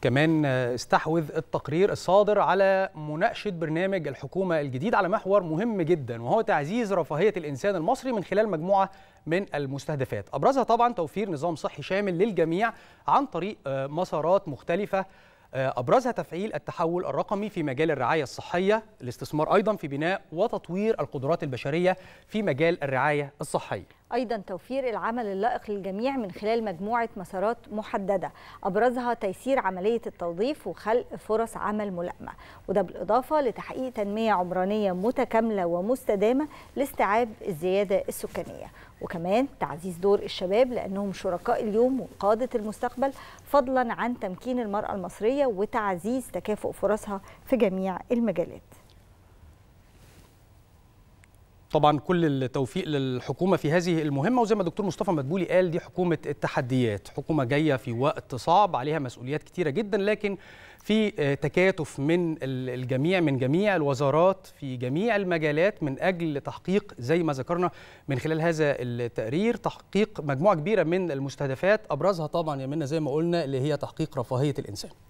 كمان استحوذ التقرير الصادر على مناقشة برنامج الحكومة الجديد على محور مهم جدا وهو تعزيز رفاهية الإنسان المصري من خلال مجموعة من المستهدفات أبرزها طبعا توفير نظام صحي شامل للجميع عن طريق آه، مسارات مختلفة آه، أبرزها تفعيل التحول الرقمي في مجال الرعاية الصحية الاستثمار أيضا في بناء وتطوير القدرات البشرية في مجال الرعاية الصحية أيضا توفير العمل اللائق للجميع من خلال مجموعة مسارات محددة أبرزها تيسير عملية التوظيف وخلق فرص عمل ملائمة وده بالإضافة لتحقيق تنمية عمرانية متكاملة ومستدامة لاستيعاب الزيادة السكانية وكمان تعزيز دور الشباب لأنهم شركاء اليوم وقادة المستقبل فضلا عن تمكين المرأة المصرية وتعزيز تكافؤ فرصها في جميع المجالات طبعا كل التوفيق للحكومه في هذه المهمه وزي ما الدكتور مصطفى مدبولي قال دي حكومه التحديات حكومه جايه في وقت صعب عليها مسؤوليات كتيره جدا لكن في آه، تكاتف من الجميع من جميع الوزارات في جميع المجالات من اجل تحقيق زي ما ذكرنا من خلال هذا التقرير تحقيق مجموعه كبيره من المستهدفات ابرزها طبعا يا منا زي ما قلنا اللي هي تحقيق رفاهيه الانسان